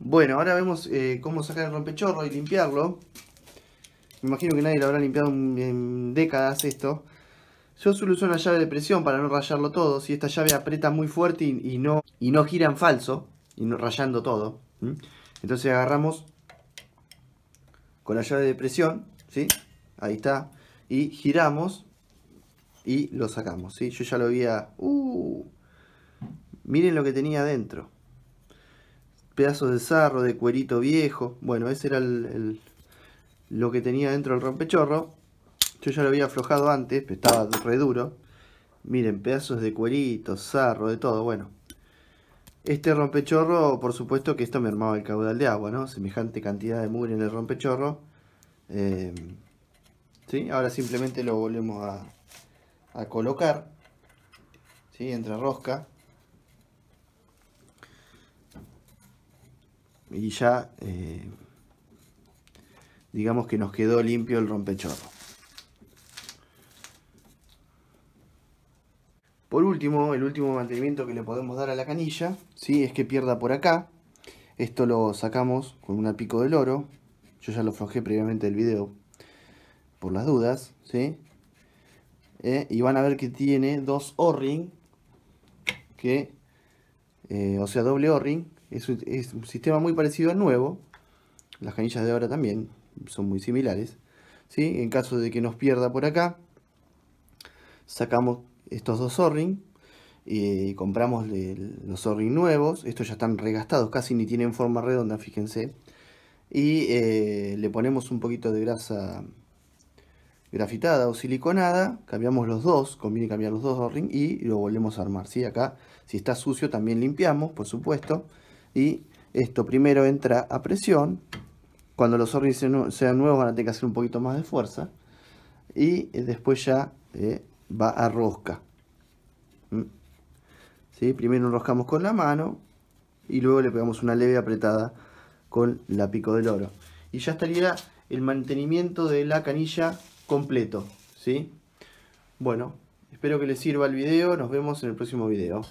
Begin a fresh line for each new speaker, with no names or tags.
Bueno, ahora vemos eh, cómo sacar el rompechorro y limpiarlo. Me imagino que nadie lo habrá limpiado en décadas esto. Yo suelo usar una llave de presión para no rayarlo todo. Si esta llave aprieta muy fuerte y, no, y gira en falso, y no, rayando todo. Entonces agarramos con la llave de presión, ¿sí? Ahí está. Y giramos y lo sacamos, ¿sí? Yo ya lo vi ¡uh! miren lo que tenía adentro pedazos de sarro, de cuerito viejo. Bueno, ese era el, lo que tenía dentro del rompechorro. Yo ya lo había aflojado antes, pero estaba re duro. Miren, pedazos de cuerito, sarro, de todo. Bueno, este rompechorro, por supuesto que esto me armaba el caudal de agua, ¿no? Semejante cantidad de mugre en el rompechorro. Eh, ¿sí? Ahora simplemente lo volvemos a, colocar. ¿sí? Entre rosca. y ya eh, digamos que nos quedó limpio el rompechorro. Por último, el último mantenimiento que le podemos dar a la canilla es que pierda por acá. Esto lo sacamos con una pico del oro. Yo ya lo flojé previamente el video por las dudas. ¿sí? Eh, y van a ver que tiene dos O-ring. Eh, o sea, doble O-ring es un, sistema muy parecido al nuevo. Las canillas de ahora también son muy similares. En caso de que nos pierda por acá, sacamos estos dos o y eh, compramos los o nuevos. Estos ya están regastados, casi ni tienen forma redonda, fíjense. Y eh, le ponemos un poquito de grasa grafitada o siliconada, cambiamos los dos, conviene cambiar los dos o y lo volvemos a armar. ¿sí? Acá, si está sucio, también limpiamos, por supuesto y esto primero entra a presión. Cuando los órdenes sean nuevos van a tener que hacer un poquito más de fuerza. Y eh, después ya eh, va a rosca. ¿Mm? ¿Sí? Primero enroscamos con la mano y luego le pegamos una leve apretada con la pico del oro. Y ya estaría el mantenimiento de la canilla completo. ¿sí? Bueno, espero que les sirva el video. Nos vemos en el próximo video.